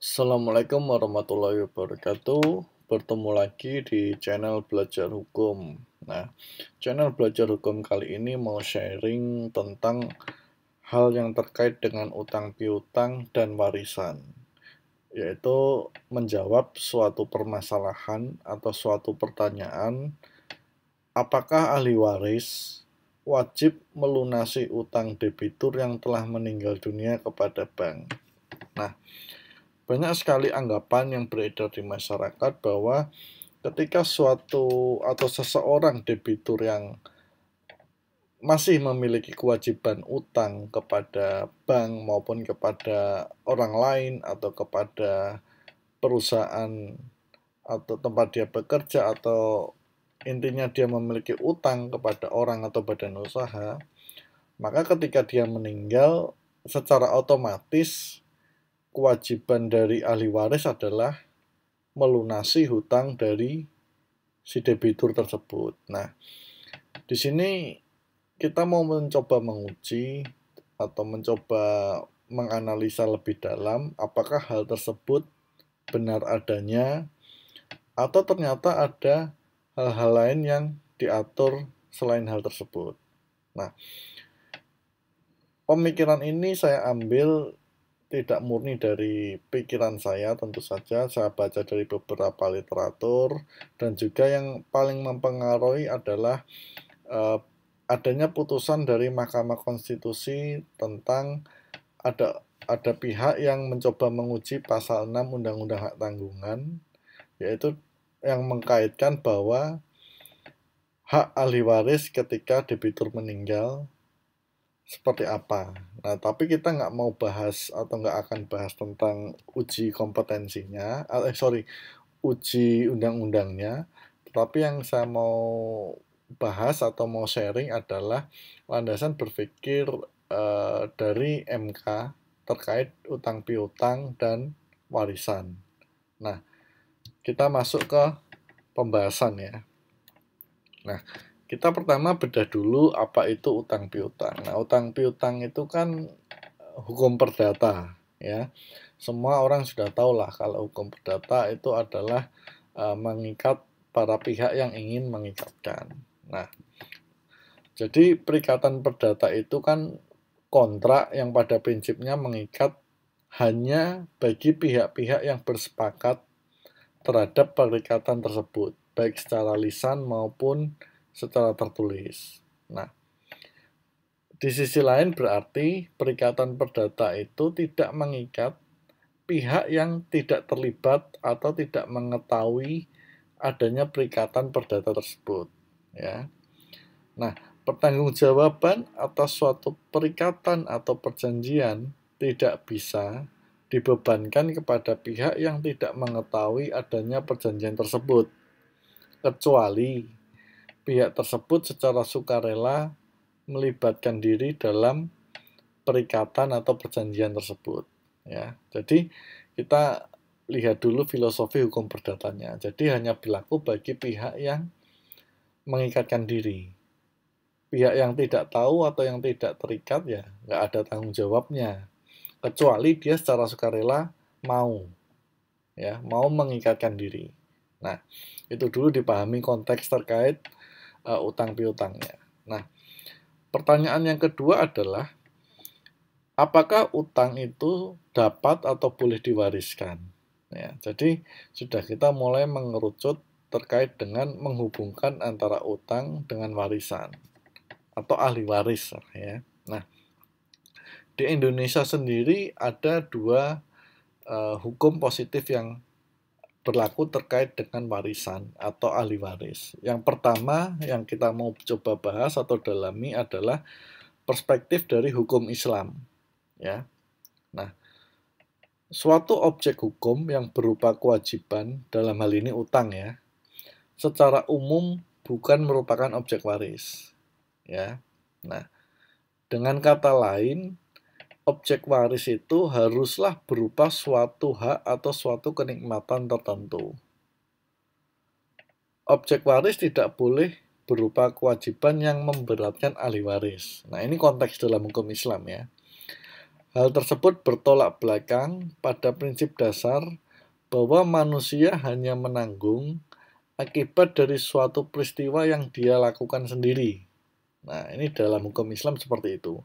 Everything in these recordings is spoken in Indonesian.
Assalamualaikum warahmatullahi wabarakatuh. Bertemu lagi di channel Belajar Hukum. Nah, channel Belajar Hukum kali ini mau sharing tentang hal yang terkait dengan utang piutang dan warisan, yaitu menjawab suatu permasalahan atau suatu pertanyaan, apakah ahli waris wajib melunasi utang debitur yang telah meninggal dunia kepada bank. Nah, banyak sekali anggapan yang beredar di masyarakat bahwa ketika suatu atau seseorang debitur yang masih memiliki kewajiban utang kepada bank maupun kepada orang lain atau kepada perusahaan atau tempat dia bekerja atau intinya dia memiliki utang kepada orang atau badan usaha maka ketika dia meninggal secara otomatis kewajiban dari ahli waris adalah melunasi hutang dari si debitur tersebut. Nah, di sini kita mau mencoba menguji atau mencoba menganalisa lebih dalam apakah hal tersebut benar adanya atau ternyata ada hal-hal lain yang diatur selain hal tersebut. Nah, pemikiran ini saya ambil tidak murni dari pikiran saya tentu saja saya baca dari beberapa literatur dan juga yang paling mempengaruhi adalah uh, adanya putusan dari Mahkamah Konstitusi tentang ada ada pihak yang mencoba menguji pasal 6 Undang-Undang Hak Tanggungan yaitu yang mengkaitkan bahwa hak ahli waris ketika debitur meninggal seperti apa. Nah, tapi kita nggak mau bahas atau nggak akan bahas tentang uji kompetensinya, eh, eh sorry, uji undang-undangnya. Tetapi yang saya mau bahas atau mau sharing adalah landasan berpikir uh, dari MK terkait utang piutang dan warisan. Nah, kita masuk ke pembahasan ya. Nah, kita pertama bedah dulu apa itu utang piutang. Nah, utang piutang itu kan eh, hukum perdata, ya. Semua orang sudah tahu lah kalau hukum perdata itu adalah uh, mengikat para pihak yang ingin mengikatkan. Nah, jadi perikatan perdata itu kan kontrak yang pada prinsipnya mengikat hanya bagi pihak-pihak yang bersepakat terhadap perikatan tersebut, baik secara lisan maupun secara tertulis. Nah, di sisi lain berarti perikatan perdata itu tidak mengikat pihak yang tidak terlibat atau tidak mengetahui adanya perikatan perdata tersebut, ya. Nah, pertanggungjawaban atas suatu perikatan atau perjanjian tidak bisa dibebankan kepada pihak yang tidak mengetahui adanya perjanjian tersebut, kecuali pihak tersebut secara sukarela melibatkan diri dalam perikatan atau perjanjian tersebut ya. Jadi kita lihat dulu filosofi hukum perdatanya. Jadi hanya berlaku bagi pihak yang mengikatkan diri. Pihak yang tidak tahu atau yang tidak terikat ya nggak ada tanggung jawabnya. Kecuali dia secara sukarela mau ya mau mengikatkan diri. Nah, itu dulu dipahami konteks terkait uh, utang piutangnya. Nah, pertanyaan yang kedua adalah apakah utang itu dapat atau boleh diwariskan? Ya, jadi sudah kita mulai mengerucut terkait dengan menghubungkan antara utang dengan warisan atau ahli waris ya. Nah, di Indonesia sendiri ada dua uh, hukum positif yang berlaku terkait dengan warisan atau ahli waris. Yang pertama yang kita mau coba bahas atau dalami adalah perspektif dari hukum Islam. Ya. Nah, suatu objek hukum yang berupa kewajiban dalam hal ini utang ya, secara umum bukan merupakan objek waris. Ya. Nah, dengan kata lain, objek waris itu haruslah berupa suatu hak atau suatu kenikmatan tertentu. Objek waris tidak boleh berupa kewajiban yang memberatkan ahli waris. Nah, ini konteks dalam hukum Islam ya. Hal tersebut bertolak belakang pada prinsip dasar bahwa manusia hanya menanggung akibat dari suatu peristiwa yang dia lakukan sendiri. Nah, ini dalam hukum Islam seperti itu.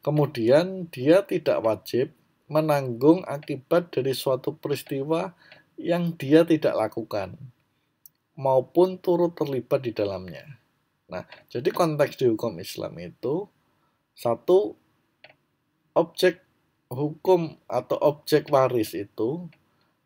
Kemudian dia tidak wajib menanggung akibat dari suatu peristiwa yang dia tidak lakukan maupun turut terlibat di dalamnya. Nah, jadi konteks di hukum Islam itu satu objek hukum atau objek waris itu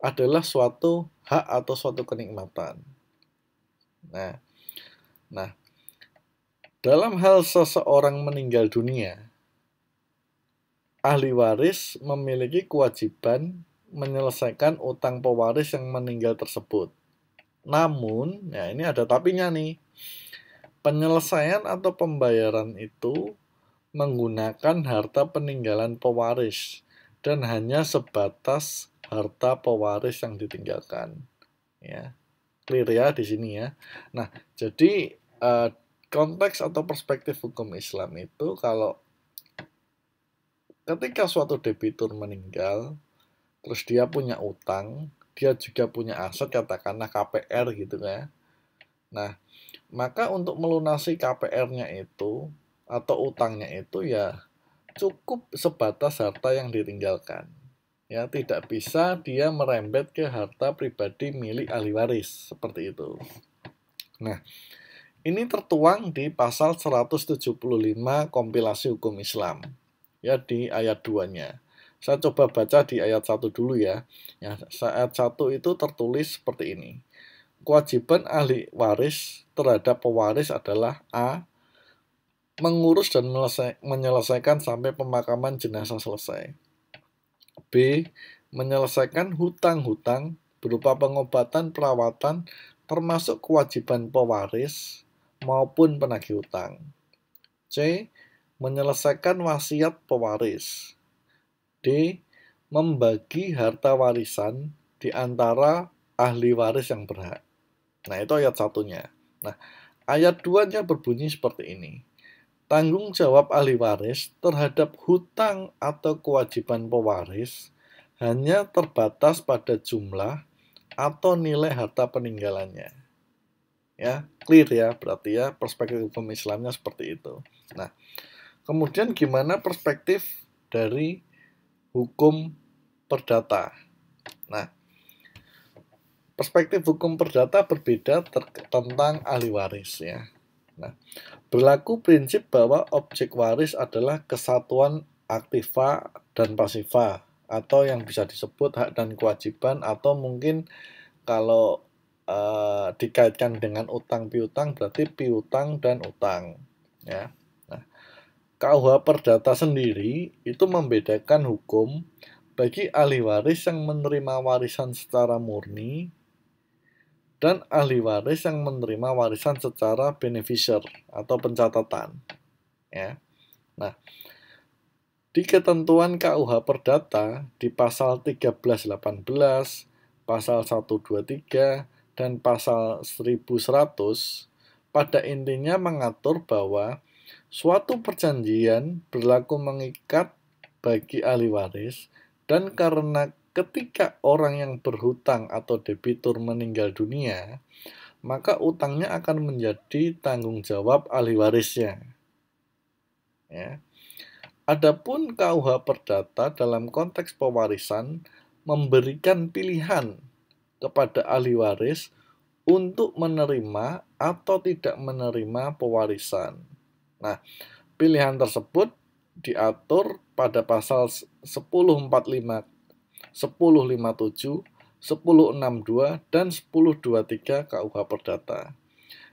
adalah suatu hak atau suatu kenikmatan. Nah, nah dalam hal seseorang meninggal dunia, ahli waris memiliki kewajiban menyelesaikan utang pewaris yang meninggal tersebut. Namun, ya ini ada tapinya nih. Penyelesaian atau pembayaran itu menggunakan harta peninggalan pewaris dan hanya sebatas harta pewaris yang ditinggalkan. Ya. Clear ya di sini ya. Nah, jadi eh, konteks atau perspektif hukum Islam itu kalau ketika suatu debitur meninggal, terus dia punya utang, dia juga punya aset katakanlah KPR gitu ya. Nah, maka untuk melunasi KPR-nya itu atau utangnya itu ya cukup sebatas harta yang ditinggalkan. Ya, tidak bisa dia merembet ke harta pribadi milik ahli waris seperti itu. Nah, ini tertuang di pasal 175 kompilasi hukum Islam ya di ayat 2-nya. Saya coba baca di ayat 1 dulu ya. Ya, ayat 1 itu tertulis seperti ini. Kewajiban ahli waris terhadap pewaris adalah A mengurus dan menyelesaikan sampai pemakaman jenazah selesai. B. Menyelesaikan hutang-hutang berupa pengobatan, perawatan, termasuk kewajiban pewaris maupun penagih hutang. C menyelesaikan wasiat pewaris. D. Membagi harta warisan di antara ahli waris yang berhak. Nah, itu ayat satunya. Nah, ayat duanya berbunyi seperti ini. Tanggung jawab ahli waris terhadap hutang atau kewajiban pewaris hanya terbatas pada jumlah atau nilai harta peninggalannya. Ya, clear ya, berarti ya perspektif hukum Islamnya seperti itu. Nah, Kemudian gimana perspektif dari hukum perdata? Nah, perspektif hukum perdata berbeda tentang ahli waris ya. Nah, berlaku prinsip bahwa objek waris adalah kesatuan aktiva dan pasiva atau yang bisa disebut hak dan kewajiban atau mungkin kalau e, dikaitkan dengan utang piutang berarti piutang dan utang ya KUH Perdata sendiri itu membedakan hukum bagi ahli waris yang menerima warisan secara murni dan ahli waris yang menerima warisan secara beneficiary atau pencatatan. Ya. Nah, di ketentuan KUH Perdata di pasal 1318, pasal 123, dan pasal 1100 pada intinya mengatur bahwa Suatu perjanjian berlaku mengikat bagi ahli waris dan karena ketika orang yang berhutang atau debitur meninggal dunia, maka utangnya akan menjadi tanggung jawab ahli warisnya. Ya. Adapun KUH perdata dalam konteks pewarisan memberikan pilihan kepada ahli waris untuk menerima atau tidak menerima pewarisan Nah, pilihan tersebut diatur pada pasal 1045, 1057, 1062 dan 1023 KUH Perdata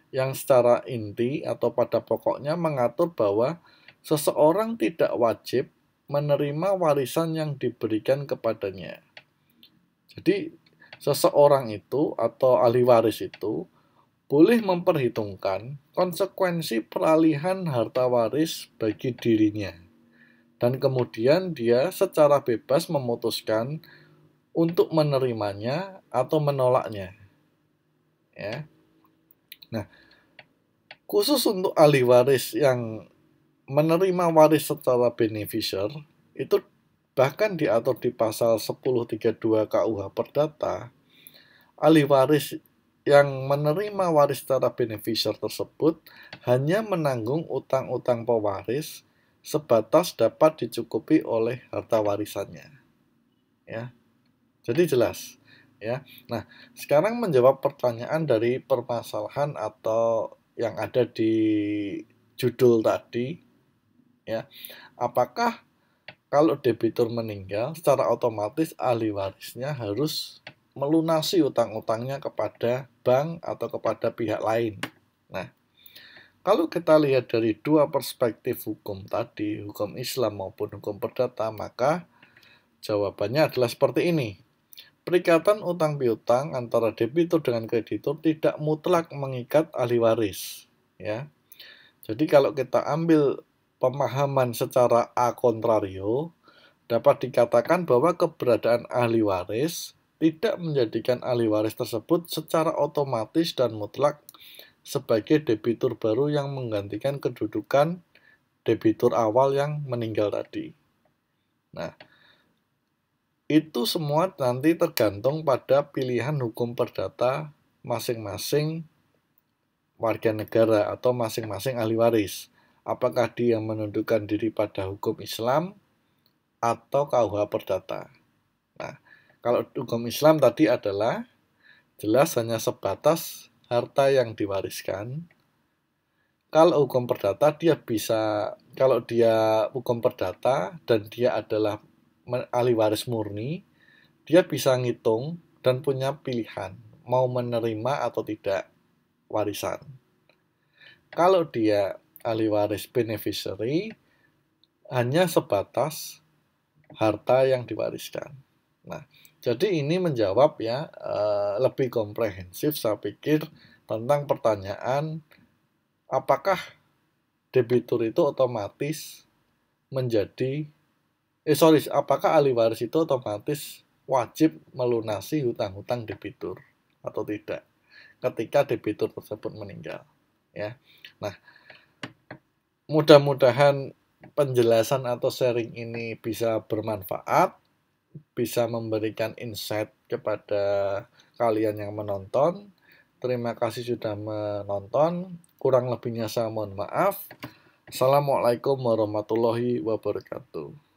yang secara inti atau pada pokoknya mengatur bahwa seseorang tidak wajib menerima warisan yang diberikan kepadanya. Jadi seseorang itu atau ahli waris itu boleh memperhitungkan konsekuensi peralihan harta waris bagi dirinya, dan kemudian dia secara bebas memutuskan untuk menerimanya atau menolaknya. Ya. Nah, khusus untuk ahli waris yang menerima waris secara beneficial, itu bahkan diatur di pasal 1032 KUH Perdata ahli waris yang menerima waris secara beneficial tersebut hanya menanggung utang-utang pewaris sebatas dapat dicukupi oleh harta warisannya. Ya. Jadi jelas, ya. Nah, sekarang menjawab pertanyaan dari permasalahan atau yang ada di judul tadi, ya. Apakah kalau debitur meninggal secara otomatis ahli warisnya harus melunasi utang-utangnya kepada bank atau kepada pihak lain. Nah, kalau kita lihat dari dua perspektif hukum tadi, hukum Islam maupun hukum perdata, maka jawabannya adalah seperti ini. Perikatan utang piutang antara debitur dengan kreditur tidak mutlak mengikat ahli waris, ya. Jadi kalau kita ambil pemahaman secara a contrario, dapat dikatakan bahwa keberadaan ahli waris tidak menjadikan ahli waris tersebut secara otomatis dan mutlak sebagai debitur baru yang menggantikan kedudukan debitur awal yang meninggal tadi. Nah, itu semua nanti tergantung pada pilihan hukum perdata masing-masing warga negara atau masing-masing ahli waris. Apakah dia menundukkan diri pada hukum Islam atau KUH perdata? Kalau hukum Islam tadi adalah jelas hanya sebatas harta yang diwariskan. Kalau hukum perdata dia bisa kalau dia hukum perdata dan dia adalah ahli waris murni, dia bisa ngitung dan punya pilihan mau menerima atau tidak warisan. Kalau dia ahli waris beneficiary, hanya sebatas harta yang diwariskan. Nah, jadi ini menjawab ya eh, lebih komprehensif saya pikir tentang pertanyaan apakah debitur itu otomatis menjadi eh sorry apakah ahli waris itu otomatis wajib melunasi hutang-hutang debitur atau tidak ketika debitur tersebut meninggal ya. Nah, mudah-mudahan penjelasan atau sharing ini bisa bermanfaat bisa memberikan insight kepada kalian yang menonton. Terima kasih sudah menonton. Kurang lebihnya saya mohon maaf. Assalamualaikum warahmatullahi wabarakatuh.